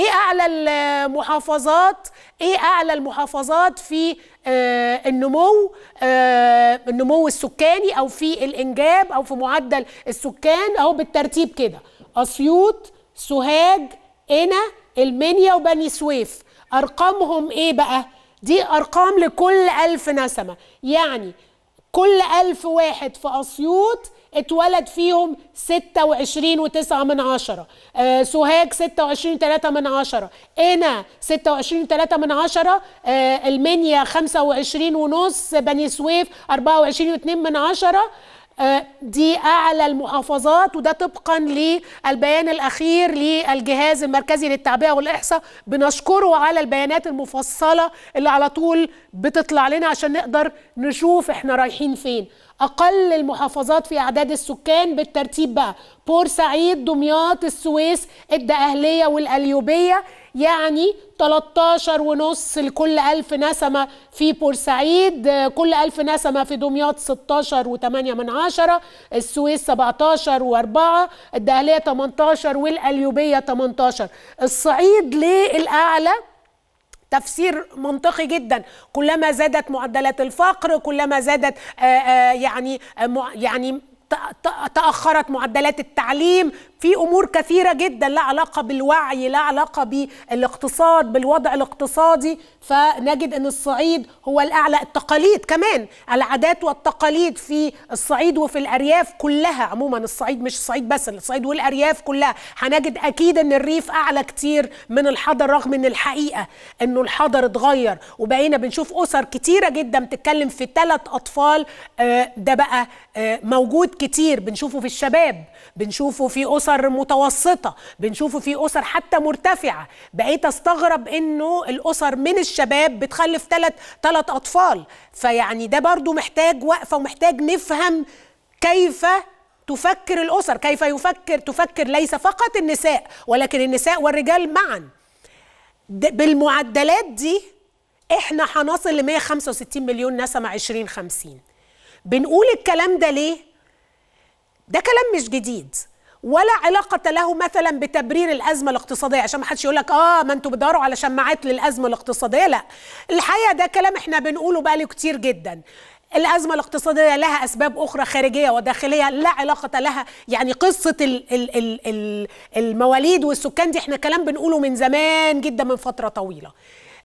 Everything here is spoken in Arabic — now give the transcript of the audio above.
ايه اعلى المحافظات ايه اعلى المحافظات في آه النمو آه النمو السكاني او في الانجاب او في معدل السكان اهو بالترتيب كده اسيوط سوهاج انا المنيا وبني سويف ارقامهم ايه بقى دي ارقام لكل ألف نسمه يعني كل ألف واحد في أسيوط اتولد فيهم 26 و9 من عشرة آه سوهاج 26 3 من عشرة انا 26 3 من عشرة آه المنيا 25 ونص بني سويف 24 و2 من عشرة دي اعلى المحافظات وده طبقا للبيان الاخير للجهاز المركزي للتعبئه والاحصاء بنشكره على البيانات المفصله اللي على طول بتطلع لنا عشان نقدر نشوف احنا رايحين فين اقل المحافظات في اعداد السكان بالترتيب بقى بورسعيد دمياط السويس الدقهليه والاليوبيه يعني 13 ونص لكل 1000 نسمة في بورسعيد كل 1000 نسمة في دمياط 16 و8 من عشرة السويس 17 و4 الدقهلية 18 والأليوبية 18 الصعيد ليه الأعلى تفسير منطقي جدا كلما زادت معدلات الفقر كلما زادت آآ آه، آه، يعني آآ آه، يعني تاخرت معدلات التعليم في امور كثيره جدا لا علاقه بالوعي لا علاقه بالاقتصاد بالوضع الاقتصادي فنجد ان الصعيد هو الاعلى التقاليد كمان العادات والتقاليد في الصعيد وفي الارياف كلها عموما الصعيد مش الصعيد بس الصعيد والارياف كلها هنجد اكيد ان الريف اعلى كتير من الحضر رغم ان الحقيقه انه الحضر اتغير وبقينا بنشوف اسر كتيره جدا بتتكلم في ثلاث اطفال آه، ده بقى آه، موجود كتير بنشوفه في الشباب بنشوفه في أسر متوسطة بنشوفه في أسر حتى مرتفعة بقيت أستغرب أنه الأسر من الشباب بتخلف ثلاث ثلاث أطفال فيعني ده برضو محتاج وقفة ومحتاج نفهم كيف تفكر الأسر كيف يفكر تفكر ليس فقط النساء ولكن النساء والرجال معا بالمعدلات دي احنا هنصل ل 165 مليون نسمة 2050 بنقول الكلام ده ليه؟ ده كلام مش جديد ولا علاقة له مثلا بتبرير الأزمة الاقتصادية عشان ما حدش يقول لك آه ما أنتوا بتدوروا على شماعات للأزمة الاقتصادية لا الحقيقة ده كلام إحنا بنقوله بقاله كتير جدا الأزمة الاقتصادية لها أسباب أخرى خارجية وداخلية لا علاقة لها يعني قصة الـ الـ الـ الـ المواليد والسكان دي إحنا كلام بنقوله من زمان جدا من فترة طويلة